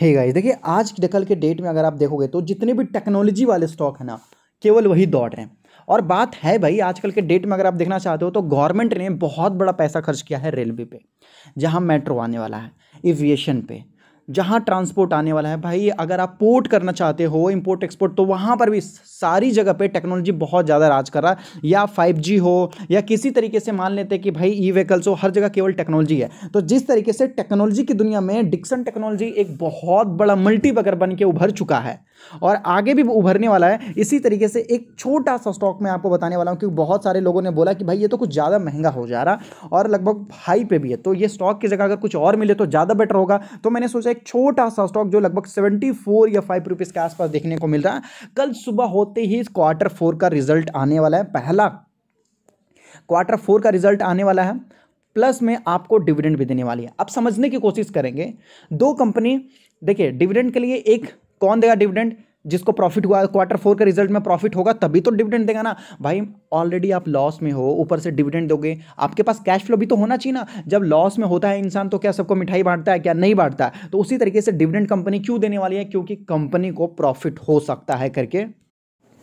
है गाइस देखिए आज निकल के डेट में अगर आप देखोगे तो जितने भी टेक्नोलॉजी वाले स्टॉक हैं ना केवल वही दौड़ रहे हैं और बात है भाई आजकल के डेट में अगर आप देखना चाहते हो तो गवर्नमेंट ने बहुत बड़ा पैसा खर्च किया है रेलवे पे जहाँ मेट्रो आने वाला है एविएशन पे जहाँ ट्रांसपोर्ट आने वाला है भाई अगर आप पोर्ट करना चाहते हो इम्पोर्ट एक्सपोर्ट तो वहाँ पर भी सारी जगह पे टेक्नोलॉजी बहुत ज़्यादा राज कर रहा है या 5G हो या किसी तरीके से मान लेते हैं कि भाई ई व्हीकल्स हो हर जगह केवल टेक्नोलॉजी है तो जिस तरीके से टेक्नोलॉजी की दुनिया में डिक्सन टेक्नोलॉजी एक बहुत बड़ा मल्टीपकर बन के उभर चुका है और आगे भी उभरने वाला है इसी तरीके से एक छोटा सा स्टॉक मैं आपको बताने वाला हूँ क्योंकि बहुत सारे लोगों ने बोला कि भाई ये तो कुछ ज़्यादा महंगा हो जा रहा और लगभग हाई पे भी है तो ये स्टॉक की जगह अगर कुछ और मिले तो ज़्यादा बेटर होगा तो मैंने सोचा एक छोटा सा स्टॉक जो लगभग सेवेंटी फोर या फाइव रुपीज़ के आसपास देखने को मिल रहा है कल सुबह होते ही क्वार्टर फोर का रिजल्ट आने वाला है पहला क्वार्टर फोर का रिजल्ट आने वाला है प्लस में आपको डिविडेंड भी देने वाली है अब समझने की कोशिश करेंगे दो कंपनी देखिए डिविडेंड के लिए एक कौन देगा डिविडेंड जिसको प्रॉफिट हुआ क्वार्टर फोर के रिजल्ट में प्रॉफिट होगा तभी तो डिविडेंड देगा ना भाई ऑलरेडी आप लॉस में हो ऊपर से डिविडेंड दोगे आपके पास कैश फ्लो भी तो होना चाहिए ना जब लॉस में होता है इंसान तो क्या सबको मिठाई बांटता है क्या नहीं बांटता है तो उसी तरीके से डिविडेंड कंपनी क्यों देने वाली है क्योंकि कंपनी को प्रॉफिट हो सकता है करके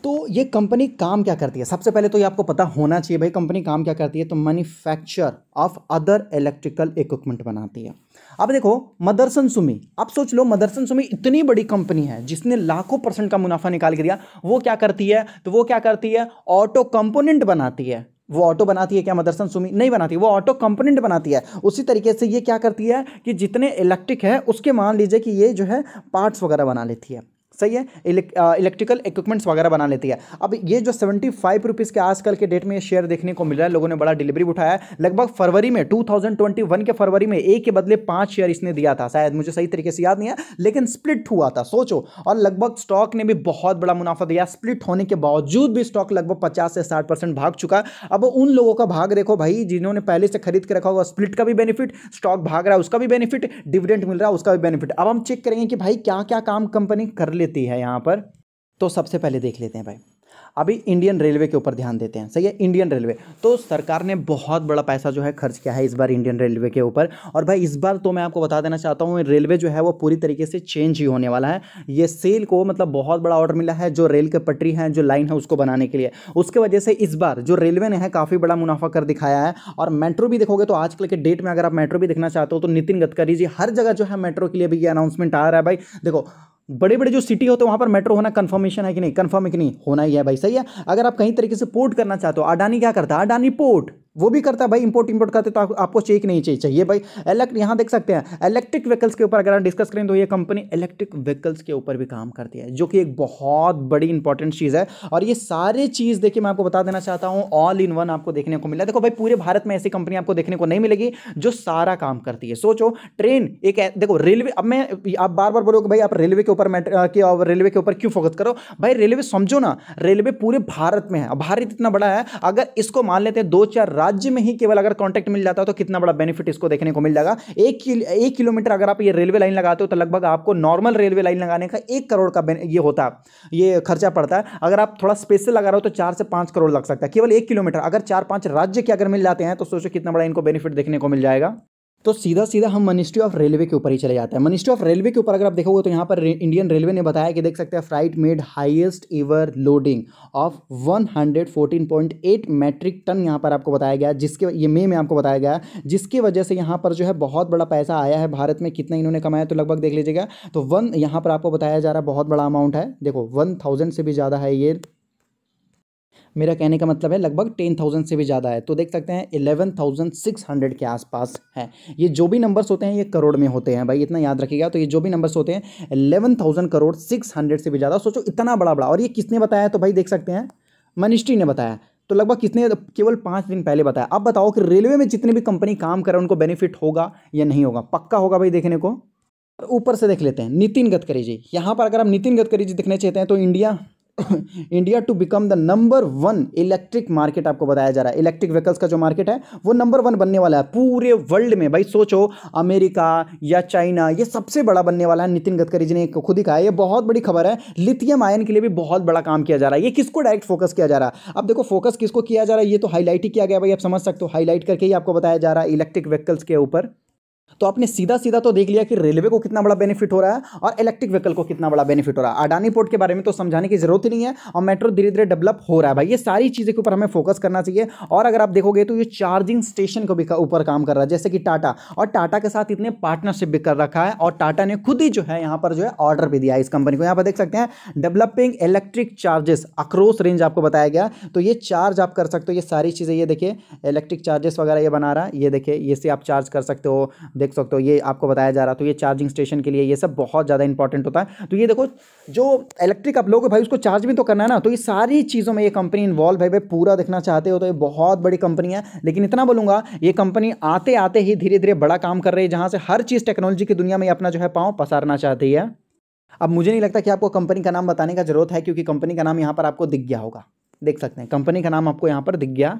तो ये कंपनी काम क्या करती है सबसे पहले तो ये आपको पता होना चाहिए भाई कंपनी काम क्या करती है तो manufacture of other electrical equipment बनाती है अब देखो मदरसन सुमी अब सोच लो मदरसन सुमी इतनी बड़ी कंपनी है जिसने लाखों परसेंट का मुनाफा निकाल के दिया वो क्या करती है तो वो क्या करती है ऑटो कंपोनेंट बनाती है वो ऑटो बनाती है क्या मदरसन सुमी नहीं बनाती वो ऑटो कंपोनेंट बनाती है उसी तरीके से ये क्या करती है कि जितने इलेक्ट्रिक है उसके मान लीजिए कि ये जो है पार्ट्स वगैरह बना लेती है सही है इलेक्ट्रिकल इक्विपमेंट्स वगैरह बना लेती है अब ये जो सेवेंटी फाइव रुपीज़ के आजकल के डेट में ये शेयर देखने को मिल रहा है लोगों ने बड़ा डिलीवरी उठाया है लगभग फरवरी में टू थाउजेंड ट्वेंटी वन के फरवरी में एक के बदले पाँच शेयर इसने दिया था शायद मुझे सही तरीके से याद नहीं है लेकिन स्प्लिट हुआ था सोचो और लगभग स्टॉक ने भी बहुत बड़ा मुनाफा दिया स्प्लिट होने के बावजूद भी स्टॉक लगभग पचास से साठ परसेंट भाग चुका अब उन लोगों का भाग देखो भाई जिन्होंने पहले से खरीद के रखा होगा स्प्लिट का भी बेनिफिट स्टॉक भाग रहा है उसका भी बेनिफिट डिविडेंट मिल रहा है उसका भी बेनिफिट अब हम चेक करेंगे कि भाई क्या क्या काम कंपनी कर ले स्वीकृति है यहाँ पर तो सबसे पहले देख लेते हैं भाई अभी इंडियन रेलवे के ऊपर ध्यान देते हैं सही है इंडियन रेलवे तो सरकार ने बहुत बड़ा पैसा जो है खर्च किया है इस बार इंडियन रेलवे के ऊपर और भाई इस बार तो मैं आपको बता देना चाहता हूँ रेलवे जो है वो पूरी तरीके से चेंज ही होने वाला है ये सेल को मतलब बहुत बड़ा ऑर्डर मिला है जो रेल के पटरी है जो लाइन है उसको बनाने के लिए उसके वजह से इस बार जो रेलवे ने है काफ़ी बड़ा मुनाफा कर दिखाया है और मेट्रो भी देखोगे तो आजकल के डेट में अगर आप मेट्रो भी देखना चाहते हो तो नितिन गडकरी जी हर जगह जो है मेट्रो के लिए भी ये अनाउंसमेंट आ रहा है भाई देखो बड़े बड़े जो सिटी होते हैं वहाँ पर मेट्रो होना कन्फर्मेशन है कि नहीं कन्फर्म है कि नहीं होना ही है भाई सही है अगर आप कहीं तरीके से पोर्ट करना चाहते हो अडानी क्या करता है अडानी पोर्ट वो भी करता है भाई इंपोर्ट इंपोर्ट करते तो आप, आपको चेक नहीं चाहिए चाहिए भाई इलेक्ट यहाँ देख सकते हैं इलेक्ट्रिक व्हीकल्स के ऊपर अगर हम डिस्कस करें तो ये कंपनी इलेक्ट्रिक व्हीकल्स के ऊपर भी काम करती है जो कि एक बहुत बड़ी इंपॉर्टेंट चीज़ है और ये सारे चीज़ देखिए मैं आपको बता देना चाहता हूँ ऑल इन वन आपको देखने को मिला देखो भाई पूरे भारत में ऐसी कंपनी आपको देखने को नहीं मिलेगी जो सारा काम करती है सोचो ट्रेन एक देखो रेलवे अब मैं आप बार बार बोलोगे भाई आप रेलवे के ऊपर रेलवे के ऊपर क्यों फोकस करो भाई रेलवे समझो ना रेलवे पूरे भारत में है भारत इतना बड़ा है अगर इसको मान लेते हैं दो चार राज्य में ही केवल अगर कॉन्ट्रैक्ट मिल जाता है तो कितना बड़ा बेनिफिट इसको देखने को मिल जाएगा एक किल, एक किलोमीटर अगर आप ये रेलवे लाइन लगाते हो तो लगभग आपको नॉर्मल रेलवे लाइन लगाने का एक करोड़ का ये होता ये खर्चा पड़ता है अगर आप थोड़ा स्पेशल लगा रहे हो तो चार से पाँच करोड़ लग सकता है केवल एक किलोमीटर अगर चार पाँच राज्य के अगर मिल जाते हैं तो सोचो कितना बड़ा इनको बेनिफिट देखने को मिल जाएगा तो सीधा सीधा हम मिनिस्ट्री ऑफ रेलवे के ऊपर ही चले जाते हैं मिनिस्ट्री ऑफ रेलवे के ऊपर अगर आप देखोगे तो यहाँ पर इंडियन रेलवे ने बताया कि देख सकते हैं freight made highest ever loading of 114.8 metric ton यहाँ पर आपको बताया गया जिसके ये मे में आपको बताया गया जिसकी वजह से यहाँ पर जो है बहुत बड़ा पैसा आया है भारत में कितना इन्होंने कमाया तो लगभग देख लीजिएगा तो वन यहाँ पर आपको बताया जा रहा है बहुत बड़ा अमाउंट है देखो वन से भी ज़्यादा है ये मेरा कहने का मतलब है लगभग टेन थाउजेंड से भी ज़्यादा है तो देख सकते हैं इलेवन थाउजेंड सिक्स हंड्रेड के आसपास है ये जो भी नंबर्स होते हैं ये करोड़ में होते हैं भाई इतना याद रखिएगा तो ये जो भी नंबर्स होते हैं eleven thousand crore six hundred से भी ज़्यादा सोचो इतना बड़ा बड़ा और ये किसने बताया तो भाई देख सकते हैं मनिस्ट्री ने बताया तो लगभग किसने केवल पाँच दिन पहले बताया अब बताओ कि रेलवे में जितनी भी कंपनी काम करें उनको बेनिफिट होगा या नहीं होगा पक्का होगा भाई देखने को ऊपर से देख लेते हैं नितिन गडकरी जी यहाँ पर अगर हम नितिन गडकरी जी देखने चाहते हैं तो India India to become the number one electric market आपको बताया जा रहा है इलेक्ट्रिक व्हीकल्स का जो मार्केट है वो नंबर वन बनने वाला है पूरे वर्ल्ड में भाई सोचो अमेरिका या चाइना ये सबसे बड़ा बनने वाला है नितिन गडकरी जी ने खुद ही कहा ये बहुत बड़ी खबर है लिथियम आयन के लिए भी बहुत बड़ा काम किया जा रहा है ये किसको डायरेक्ट फोकस किया जा रहा है अब देखो फोकस किसको किया जा रहा है ये तो हाईलाइट ही किया गया भाई आप समझ सकते हो हाईलाइट करके ही आपको बताया जा रहा है इलेक्ट्रिक व्हीकल्स के ऊपर तो आपने सीधा सीधा तो देख लिया कि रेलवे को कितना बड़ा बेनिफिट हो रहा है और इलेक्ट्रिक व्हीकल को कितना बड़ा बेनिफिट हो रहा है अडानी पोर्ट के बारे में तो समझाने की जरूरत ही नहीं है और मेट्रो धीरे धीरे डेवलप हो रहा है भाई ये सारी चीज़ें के ऊपर हमें फोकस करना चाहिए और अगर आप देखोगे तो ये चार्जिंग स्टेशन को भी ऊपर काम कर रहा है जैसे कि टाटा और टाटा के साथ इतने पार्टनरशिप भी कर रखा है और टाटा ने खुद ही जो है यहाँ पर जो है ऑर्डर भी दिया है इस कंपनी को यहाँ पर देख सकते हैं developing electric charges across range आपको बताया गया तो ये चार्ज आप कर सकते हो ये सारी चीज़ें ये देखिए इलेक्ट्रिक चार्जेस वगैरह ये बना रहा है ये देखिए इसे आप चार्ज कर सकते हो देख सकते हो ये आपको बताया जा रहा तो ये चार्जिंग स्टेशन के लिए ये सब बहुत ज़्यादा इंपॉर्टेंट होता है तो ये देखो जो इलेक्ट्रिक आप लोग भाई उसको चार्ज भी तो करना है ना तो ये सारी चीज़ों में ये कंपनी इन्वॉल्व है भाई पूरा देखना चाहते हो तो ये बहुत बड़ी कंपनी है लेकिन इतना बोलूँगा ये कंपनी आते आते ही धीरे धीरे बड़ा काम कर रही है जहाँ से हर चीज़ टेक्नोलॉजी की दुनिया में अपना जो है पाँव पसारना चाहती है अब मुझे नहीं लगता कि आपको कंपनी का नाम बताने का जरूरत है क्योंकि कंपनी का नाम यहाँ पर आपको दिख गया होगा देख सकते हैं कंपनी का नाम आपको यहाँ पर दिख गया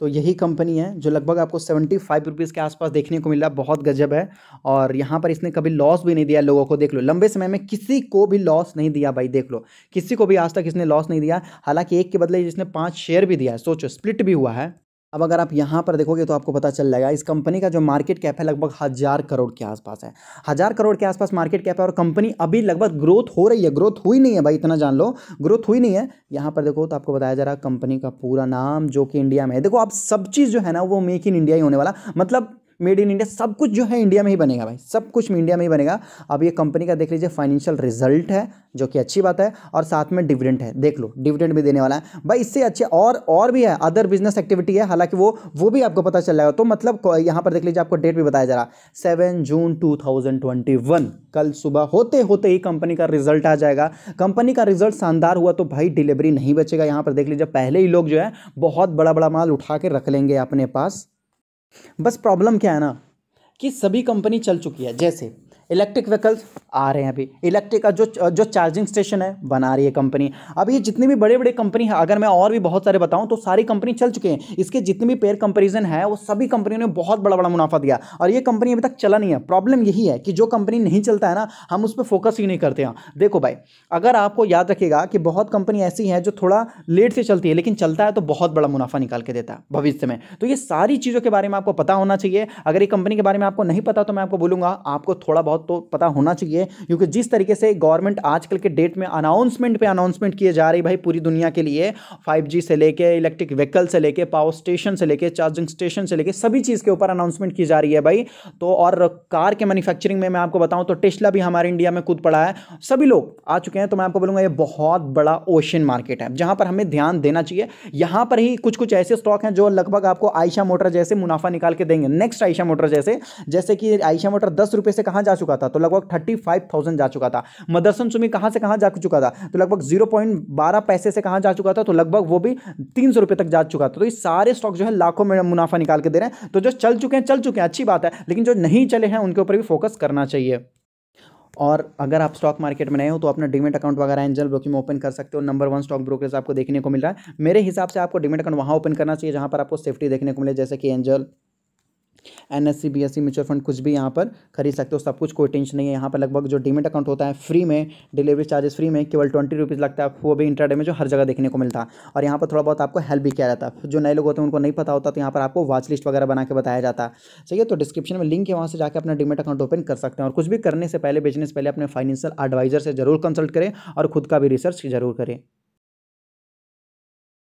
तो यही कंपनी है जो लगभग आपको सेवेंटी फाइव रुपीज़ के आसपास देखने को मिला बहुत गजब है और यहाँ पर इसने कभी लॉस भी नहीं दिया लोगों को देख लो लंबे समय में किसी को भी लॉस नहीं दिया भाई देख लो किसी को भी आज तक इसने लॉस नहीं दिया हालांकि एक के बदले इसने पाँच शेयर भी दिया है सोचो स्प्लिट भी हुआ है अब अगर आप यहाँ पर देखोगे तो आपको पता चल जाएगा इस कंपनी का जो मार्केट कैप है लगभग हज़ार करोड़ के आसपास है हज़ार करोड़ के आसपास मार्केट कैप है और कंपनी अभी लगभग ग्रोथ हो रही है ग्रोथ हुई नहीं है भाई इतना जान लो ग्रोथ हुई नहीं है यहाँ पर देखो तो आपको बताया जा रहा है कंपनी का पूरा नाम जो कि इंडिया में है देखो आप सब चीज़ जो है ना वो मेक इन इंडिया ही होने वाला मतलब मेड इन इंडिया सब कुछ जो है इंडिया में ही बनेगा भाई सब कुछ इंडिया में ही बनेगा अब ये कंपनी का देख लीजिए फाइनेंशियल रिजल्ट है जो कि अच्छी बात है और साथ में डिविडेंट है देख लो डिविडेंट भी देने वाला है भाई इससे अच्छे और और भी है अदर बिजनेस एक्टिविटी है हालांकि वो वो भी आपको पता चल जाएगा तो मतलब यहाँ पर देख लीजिए आपको डेट भी बताया जा रहा सेवन जून टू कल सुबह होते होते ही कंपनी का रिजल्ट आ जाएगा कंपनी का रिजल्ट शानदार हुआ तो भाई डिलीवरी नहीं बचेगा यहाँ पर देख लीजिए पहले ही लोग जो है बहुत बड़ा बड़ा माल उठा के रख लेंगे अपने पास बस प्रॉब्लम क्या है ना कि सभी कंपनी चल चुकी है जैसे इलेक्ट्रिक व्हीकल्स आ रहे हैं अभी इलेक्ट्रिक का जो जो चार्जिंग स्टेशन है बना रही है कंपनी अब ये जितनी भी बड़े बड़े कंपनी है अगर मैं और भी बहुत सारे बताऊं तो सारी कंपनी चल चुके हैं इसके जितने भी पेयर कंपेरिजन है वो सभी कंपनियों ने बहुत बड़ा बड़ा मुनाफा दिया और ये कंपनी अभी तक चला नहीं है प्रॉब्लम यही है कि जो कंपनी नहीं चलता है ना हम उस पर फोकस ही नहीं करते हैं देखो भाई अगर आपको याद रखेगा कि बहुत कंपनी ऐसी है जो थोड़ा लेट से चलती है लेकिन चलता है तो बहुत बड़ा मुनाफा निकाल के देता है भविष्य में तो ये सारी चीज़ों के बारे में आपको पता होना चाहिए अगर ये कंपनी के बारे में आपको नहीं पता तो मैं आपको बोलूँगा आपको थोड़ा बहुत बहुत तो पता होना चाहिए क्योंकि जिस तरीके से गवर्नमेंट आजकल के डेट में अनाउंसमेंट पे अनाउंसमेंट किए जा रही भाई पूरी दुनिया के लिए 5G से लेके इलेक्ट्रिक व्हीकल से लेके पावर स्टेशन से लेके चार्जिंग स्टेशन से लेके सभी चीज़ के ऊपर अनाउंसमेंट की जा रही है भाई तो और कार के मैन्युफैक्चरिंग में मैं आपको बताऊँ तो टेस्ला भी हमारे इंडिया में खुद पड़ा है सभी लोग आ चुके हैं तो मैं आपको बोलूँगा ये बहुत बड़ा ओशियन मार्केट है जहाँ पर हमें ध्यान देना चाहिए यहाँ पर ही कुछ कुछ ऐसे स्टॉक हैं जो लगभग आपको आयशा मोटर जैसे मुनाफा निकाल के देंगे नेक्स्ट आयशा मोटर जैसे जैसे कि आयशा मोटर दस रुपये से कहाँ जा चुके चुका था तो लगभग थर्टी फाइव थाउजेंड जा चुका था मदरसन सुमी कहाँ से कहाँ जा चुका था तो लगभग जीरो पॉइंट बारह पैसे से कहाँ जा चुका था तो लगभग वो भी तीन सौ रुपये तक जा चुका था तो ये सारे स्टॉक जो है लाखों में मुनाफा निकाल के दे रहे हैं तो जो चल चुके हैं चल चुके हैं अच्छी बात है लेकिन जो नहीं चले हैं उनके ऊपर भी फोकस करना चाहिए और अगर आप स्टॉक मार्केट में नए हो तो अपना डिमेट अकाउंट वगैरह एंजल ब्रोकिंग में ओपन कर सकते हो नंबर वन स्टॉक ब्रोकर आपको देखने को मिल रहा है मेरे हिसाब से आपको डिमेट अकाउंट वहाँ ओपन करना चाहिए जहाँ पर आपको सेफ्टी देखने को मिले जैसे कि Angel N S C B S C mutual fund कुछ भी यहाँ पर खरीद सकते हो सब कुछ कोई टेंशन नहीं है यहाँ पर लगभग जो डीमेट अकाउंट होता है फ्री में डिलीवरी चार्जेस फ्री में केवल ट्वेंटी रुपीज़ लगता है वो भी इंटरडे में जो हर जगह देखने को मिलता है और यहाँ पर थोड़ा बहुत आपको हेल्प भी किया जाता है जो नए लोग होते हैं उनको नहीं पता होता तो यहाँ पर आपको वॉच लिस्ट वगैरह बना के बताया जाता है सही है तो डिस्क्रिप्शन में लिंक है वहाँ से जाकर अपना डीमेट अकाउंट ओपन कर सकते हैं और कुछ भी करने से पहले बिजनेस पहले अपने फाइनेंशियल एडवाइजर से जरूर कंसल्ट करें और खुद का भी रिसर्च जरूर करें